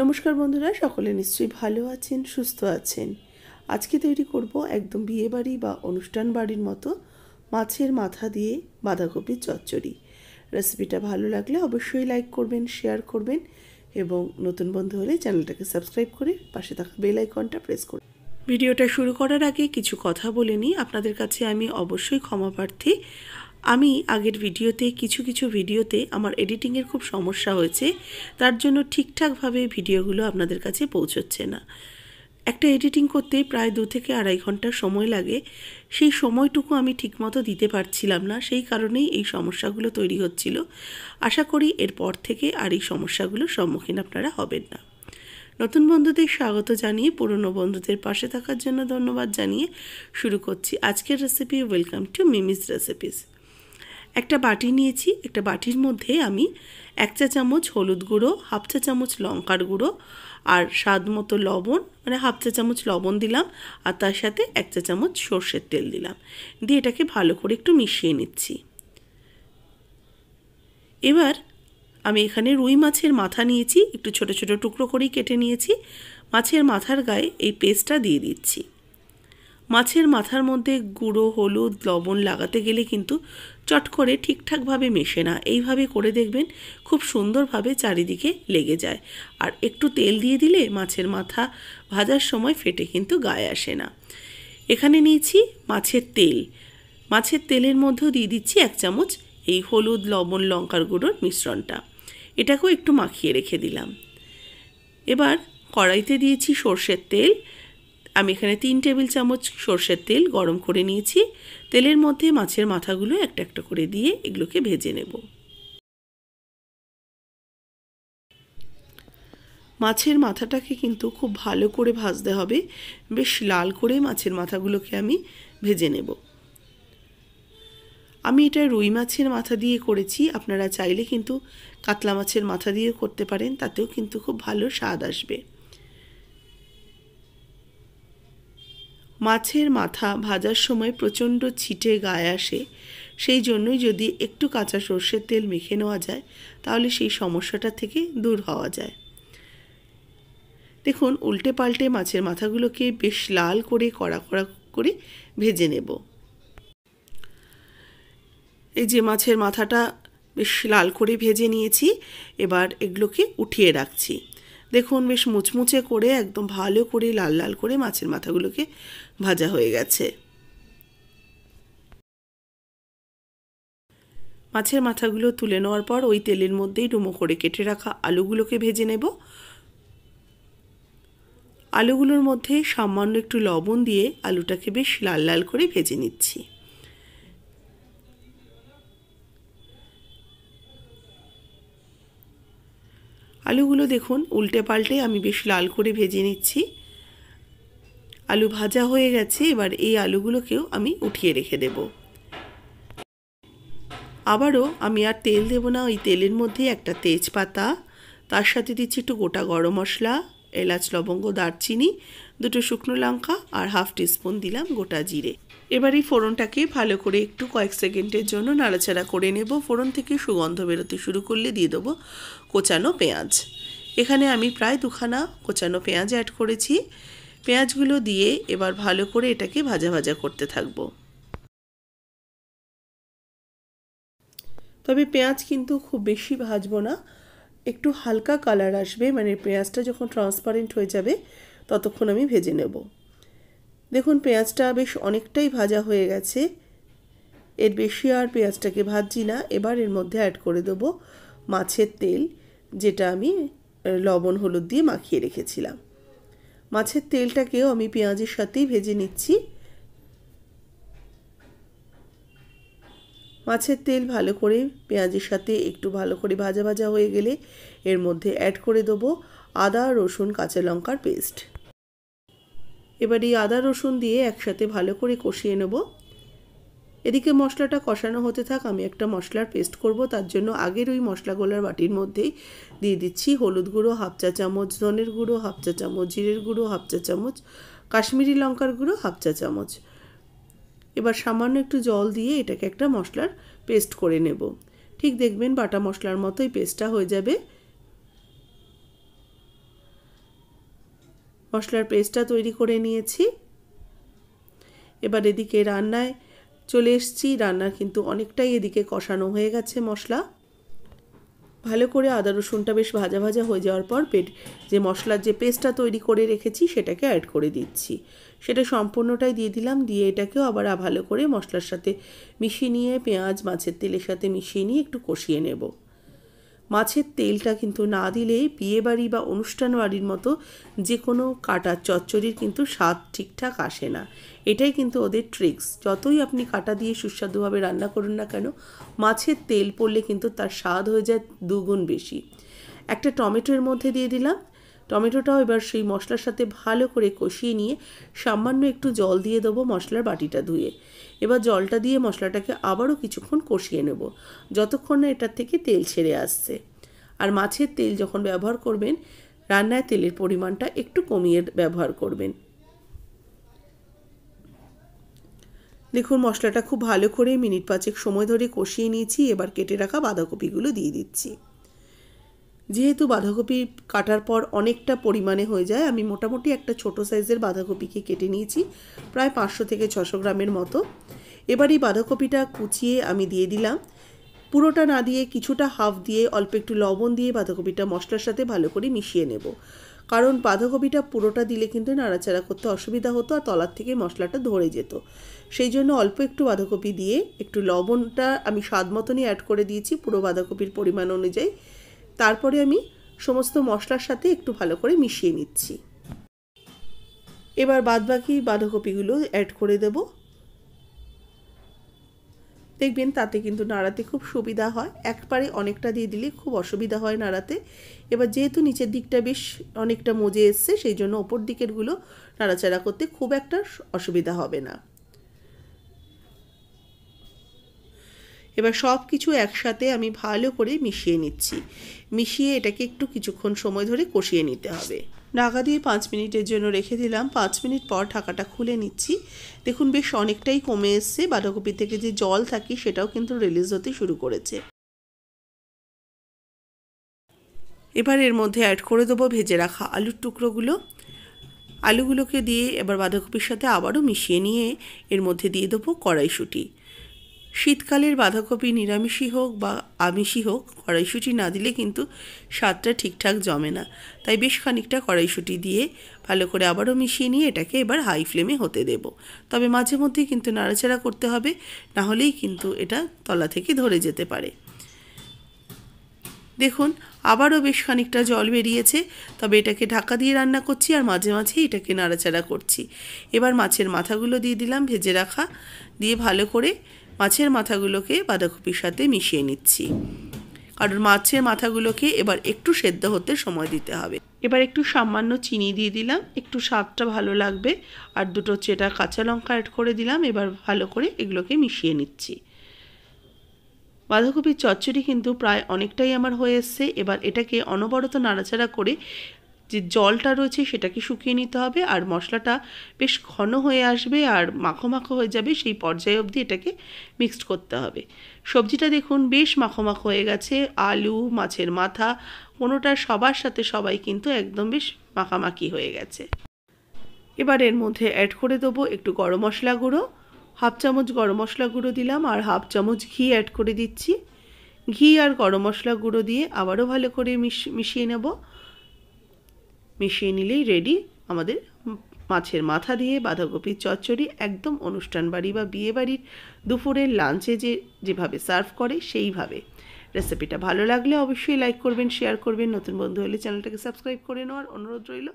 নমস্কার বন্ধুরা সকলে নিশ্চয়ই ভালো আছেন সুস্থ আছেন আজকে তৈরি করব একদম বিয়ে বাড়ি বা অনুষ্ঠান বাড়ির মতো মাছের মাথা দিয়ে বাঁধাকপির চচ্চড়ি রেসিপিটা ভালো লাগলে অবশ্যই লাইক করবেন শেয়ার করবেন এবং নতুন বন্ধু হলে চ্যানেলটাকে সাবস্ক্রাইব করে পাশে থাকা বেল আইকনটা প্রেস করুন ভিডিওটা শুরু করার আগে কিছু কথা বলে নিই আপনাদের কাছে আমি অবশ্যই ক্ষমা প্রার্থী আমি আগের ভিডিওতে কিছু কিছু ভিডিওতে আমার এডিটিংয়ের খুব সমস্যা হয়েছে তার জন্য ঠিকঠাকভাবে ভিডিওগুলো আপনাদের কাছে পৌঁছচ্ছে না একটা এডিটিং করতে প্রায় দু থেকে আড়াই ঘন্টা সময় লাগে সেই সময়টুকু আমি ঠিকমতো দিতে পারছিলাম না সেই কারণেই এই সমস্যাগুলো তৈরি হচ্ছিল আশা করি এরপর থেকে আর এই সমস্যাগুলোর সম্মুখীন আপনারা হবেন না নতুন বন্ধুদের স্বাগত জানিয়ে পুরনো বন্ধুদের পাশে থাকার জন্য ধন্যবাদ জানিয়ে শুরু করছি আজকের recipe welcome to Mimi's recipes একটা বাটি নিয়েছি একটা বাটির মধ্যে আমি এক চা চামচ হলুদ গুঁড়ো হাফ চা চামচ লঙ্কার গুঁড়ো আর স্বাদ মতো লবণ মানে হাফ চা চামচ লবণ দিলাম আর তার সাথে এক চা চামচ সর্ষের তেল দিলাম দিয়ে এটাকে ভালো করে একটু মিশিয়ে নিচ্ছি এবার আমি এখানে রুই মাছের মাথা নিয়েছি একটু ছোট ছোট টুকরো করেই কেটে নিয়েছি মাছের মাথার গায়ে এই পেস্টটা দিয়ে দিচ্ছি মাছের মাথার মধ্যে গুঁড়ো হলুদ লবণ লাগাতে গেলে কিন্তু চট করে ঠিকঠাকভাবে মেশে না এইভাবে করে দেখবেন খুব সুন্দরভাবে চারিদিকে লেগে যায় আর একটু তেল দিয়ে দিলে মাছের মাথা ভাজার সময় ফেটে কিন্তু গায়ে আসে না এখানে নিয়েছি মাছের তেল মাছের তেলের মধ্যেও দিয়ে দিচ্ছি এক চামচ এই হলুদ লবণ লঙ্কার গুঁড়োর মিশ্রণটা এটাকেও একটু মাখিয়ে রেখে দিলাম এবার কড়াইতে দিয়েছি সর্ষের তেল আমি এখানে তিন টেবিল চামচ সর্ষের তেল গরম করে নিয়েছি তেলের মধ্যে মাছের মাথাগুলো একটা একটা করে দিয়ে এগুলোকে ভেজে নেব মাছের মাথাটাকে কিন্তু খুব ভালো করে ভাজতে হবে বেশ লাল করে মাছের মাথাগুলোকে আমি ভেজে নেব আমি এটা রুই মাছের মাথা দিয়ে করেছি আপনারা চাইলে কিন্তু কাতলা মাছের মাথা দিয়ে করতে পারেন তাতেও কিন্তু খুব ভালো স্বাদ আসবে মাছের মাথা ভাজার সময় প্রচণ্ড ছিটে গায়ে আসে সেই জন্যই যদি একটু কাঁচা সর্ষের তেল মেখে নেওয়া যায় তাহলে সেই সমস্যাটা থেকে দূর হওয়া যায় দেখুন উল্টে পাল্টে মাছের মাথাগুলোকে বেশ লাল করে কড়া কড়া করে ভেজে নেব এই যে মাছের মাথাটা বেশ লাল করে ভেজে নিয়েছি এবার এগুলোকে উঠিয়ে রাখছি দেখুন বেশ মুচমুচে করে একদম ভালো করে লাল লাল করে মাছের মাথাগুলোকে ভাজা হয়ে গেছে মাছের মাথাগুলো তুলে নেওয়ার পর ওই তেলের মধ্যেই ডুমো করে কেটে রাখা আলুগুলোকে ভেজে নেব আলুগুলোর মধ্যে সামান্য একটু লবণ দিয়ে আলুটাকে বেশ লাল লাল করে ভেজে নিচ্ছি আলুগুলো দেখুন উল্টে পাল্টে আমি বেশ লাল করে ভেজে নিচ্ছি আলু ভাজা হয়ে গেছে এবার এই আলুগুলোকেও আমি উঠিয়ে রেখে দেব আবারও আমি আর তেল দেব না ওই তেলের মধ্যে একটা তেজপাতা তার সাথে দিচ্ছি একটু গোটা গরম মশলা এলাচ লবঙ্গ দারচিনি দুটো শুকনো লঙ্কা আর হাফ টিস্পুন দিলাম গোটা জিরে এবার এই ফোড়নটাকে ভালো করে একটু কয়েক সেকেন্ডের জন্য নাড়াচাড়া করে নেব ফোড়ন থেকে সুগন্ধ বেরোতে শুরু করলে দিয়ে দেবো কোচানো পেঁয়াজ এখানে আমি প্রায় দুখানা কোচানো পেঁয়াজ অ্যাড করেছি পেঁয়াজগুলো দিয়ে এবার ভালো করে এটাকে ভাজা ভাজা করতে থাকব তবে পেঁয়াজ কিন্তু খুব বেশি ভাজবো না একটু হালকা কালার আসবে মানে পেঁয়াজটা যখন ট্রান্সপারেন্ট হয়ে যাবে ততক্ষণ আমি ভেজে নেব দেখুন পেঁয়াজটা বেশ অনেকটাই ভাজা হয়ে গেছে এর বেশি আর পেঁয়াজটাকে ভাজছি না এবার এর মধ্যে অ্যাড করে দেবো মাছের তেল যেটা আমি লবণ হলুদ দিয়ে মাখিয়ে রেখেছিলাম মাছের তেলটাকেও আমি পেঁয়াজের সাথেই ভেজে নিচ্ছি মাছের তেল ভালো করে পেঁয়াজের সাথে একটু ভালো করে ভাজা ভাজা হয়ে গেলে এর মধ্যে অ্যাড করে দেবো আদা রসুন কাঁচা লঙ্কার পেস্ট এবার এই আদা রসুন দিয়ে একসাথে ভালো করে কষিয়ে নেবো এদিকে মশলাটা কষানো হতে থাক আমি একটা মশলার পেস্ট করব তার জন্য আগের ওই মশলা গোলার বাটির মধ্যেই দিয়ে দিচ্ছি হলুদ গুঁড়ো হাফ চা চামচ ধনের গুঁড়ো হাফ চা চামচ জিরের গুঁড়ো হাফ চা চামচ কাশ্মীরি লঙ্কার গুঁড়ো হাফ চা চামচ এবার সামান্য একটু জল দিয়ে এটাকে একটা মশলার পেস্ট করে নেব ঠিক দেখবেন বাটা মশলার মতোই পেস্টটা হয়ে যাবে মশলার পেস্টটা তৈরি করে নিয়েছি এবার এদিকে রান্নায় চলে এসছি রান্নার কিন্তু অনেকটাই এদিকে কষানো হয়ে গেছে মশলা ভালো করে আদা রসুনটা বেশ ভাজা ভাজা হয়ে যাওয়ার পর পেট যে মশলার যে পেস্টটা তৈরি করে রেখেছি সেটাকে অ্যাড করে দিচ্ছি সেটা সম্পূর্ণটাই দিয়ে দিলাম দিয়ে এটাকেও আবার ভালো করে মশলার সাথে মিশিয়ে নিয়ে পেঁয়াজ মাছের তেলের সাথে মিশিয়ে নিয়ে একটু কষিয়ে নেবো মাছের তেলটা কিন্তু না দিলে বিয়েবাড়ি বা অনুষ্ঠান বাড়ির মতো যে কোনো কাটা চচ্চড়ির কিন্তু স্বাদ ঠিকঠাক আসে না এটাই কিন্তু ওদের ট্রিক্স যতই আপনি কাটা দিয়ে সুস্বাদুভাবে রান্না করুন না কেন মাছের তেল পড়লে কিন্তু তার স্বাদ হয়ে যায় দুগুণ বেশি একটা টমেটোর মধ্যে দিয়ে দিলাম টমেটোটাও এবার সেই মশলার সাথে ভালো করে কষিয়ে নিয়ে সামান্য একটু জল দিয়ে দেবো মশলার বাটিটা ধুয়ে এবার জলটা দিয়ে মশলাটাকে আবারও কিছুক্ষণ কষিয়ে নেব যতক্ষণ না এটার থেকে তেল ছেড়ে আসছে আর মাছের তেল যখন ব্যবহার করবেন রান্নায় তেলের পরিমাণটা একটু কমিয়ে ব্যবহার করবেন দেখুন মশলাটা খুব ভালো করে মিনিট পাঁচেক সময় ধরে কষিয়ে নিয়েছি এবার কেটে রাখা বাঁধাকপিগুলো দিয়ে দিচ্ছি যেহেতু বাঁধাকপি কাটার পর অনেকটা পরিমাণে হয়ে যায় আমি মোটামুটি একটা ছোট সাইজের বাঁধাকপিকে কেটে নিয়েছি প্রায় পাঁচশো থেকে ছশো গ্রামের মতো এবার এই বাঁধাকপিটা কুচিয়ে আমি দিয়ে দিলাম পুরোটা না দিয়ে কিছুটা হাফ দিয়ে অল্প একটু লবণ দিয়ে বাঁধাকপিটা মশলার সাথে ভালো করে মিশিয়ে নেব কারণ বাঁধাকপিটা পুরোটা দিলে কিন্তু নাড়াচাড়া করতে অসুবিধা হতো আর তলার থেকে মশলাটা ধরে যেত সেই জন্য অল্প একটু বাঁধাকপি দিয়ে একটু লবণটা আমি স্বাদ মতনই অ্যাড করে দিয়েছি পুরো বাঁধাকপির পরিমাণ অনুযায়ী তারপরে আমি সমস্ত মশলার সাথে একটু ভালো করে মিশিয়ে নিচ্ছি এবার বাদবাকি বাঁধাকপিগুলো অ্যাড করে দেব দেখবেন তাতে কিন্তু নাড়াতে খুব সুবিধা হয় একবারে অনেকটা দিয়ে দিলে খুব অসুবিধা হয় নাড়াতে এবার যেহেতু নিচের দিকটা বেশ অনেকটা মজে এসছে সেই জন্য ওপর দিকেরগুলো নাড়াচাড়া করতে খুব একটা অসুবিধা হবে না এবার সব কিছু একসাথে আমি ভালো করে মিশিয়ে নিচ্ছি মিশিয়ে এটাকে একটু কিছুক্ষণ সময় ধরে কষিয়ে নিতে হবে ঢাকা দিয়ে পাঁচ মিনিটের জন্য রেখে দিলাম পাঁচ মিনিট পর ঢাকাটা খুলে নিচ্ছি দেখুন বেশ অনেকটাই কমে এসছে বাঁধাকপি থেকে যে জল থাকে সেটাও কিন্তু রিলিজ হতে শুরু করেছে এবার এর মধ্যে অ্যাড করে দেবো ভেজে রাখা আলুর টুকরোগুলো আলুগুলোকে দিয়ে এবার বাঁধাকপির সাথে আবারও মিশিয়ে নিয়ে এর মধ্যে দিয়ে দেবো কড়াইশুঁটি শীতকালের বাঁধাকপি নিরামিষই হোক বা আমিষই হোক কড়াইশুঁটি না দিলে কিন্তু স্বাদটা ঠিকঠাক জমে না তাই বেশ খানিকটা কড়াইশুঁটি দিয়ে ভালো করে আবারও মিশিয়ে নিয়ে এটাকে এবার হাই ফ্লেমে হতে দেব তবে মাঝে মধ্যে কিন্তু নাড়াচাড়া করতে হবে না হলেই কিন্তু এটা তলা থেকে ধরে যেতে পারে দেখুন আবারও বেশ খানিকটা জল বেরিয়েছে তবে এটাকে ঢাকা দিয়ে রান্না করছি আর মাঝে মাঝে এটাকে নাড়াচাড়া করছি এবার মাছের মাথাগুলো দিয়ে দিলাম ভেজে রাখা দিয়ে ভালো করে মাছের মাথাগুলোকে বাঁধাকপির সাথে মিশিয়ে নিচ্ছি কারণ মাছের মাথাগুলোকে এবার একটু সেদ্ধ হতে সময় দিতে হবে এবার একটু সামান্য চিনি দিয়ে দিলাম একটু স্বাদটা ভালো লাগবে আর দুটো চেটা কাঁচা লঙ্কা অ্যাড করে দিলাম এবার ভালো করে এগুলোকে মিশিয়ে নিচ্ছি বাঁধাকপির চচ্চড়ি কিন্তু প্রায় অনেকটাই আমার হয়ে এসছে এবার এটাকে অনবরত নাড়াচাড়া করে যে জলটা রয়েছে সেটাকে শুকিয়ে নিতে হবে আর মশলাটা বেশ ঘন হয়ে আসবে আর মাখো মাখো হয়ে যাবে সেই পর্যায়ে অবধি এটাকে মিক্সড করতে হবে সবজিটা দেখুন বেশ মাখো মাখো হয়ে গেছে আলু মাছের মাথা কোনোটা সবার সাথে সবাই কিন্তু একদম বেশ মাখামাখি হয়ে গেছে এবার এর মধ্যে অ্যাড করে দেবো একটু গরম মশলা গুঁড়ো হাফ চামচ গরম মশলা গুঁড়ো দিলাম আর হাফ চামচ ঘি অ্যাড করে দিচ্ছি ঘি আর গরম মশলা গুঁড়ো দিয়ে আবারও ভালো করে মিশিয়ে নেব মিশিয়ে নিলেই রেডি আমাদের মাছের মাথা দিয়ে বাঁধাকপির চচ্চড়ি একদম অনুষ্ঠান বাড়ি বা বিয়ে বাড়ির দুপুরের লাঞ্চে যে যেভাবে সার্ভ করে সেইভাবে রেসিপিটা ভালো লাগলে অবশ্যই লাইক করবেন শেয়ার করবেন নতুন বন্ধু হলে চ্যানেলটাকে সাবস্ক্রাইব করে নেওয়ার অনুরোধ রইল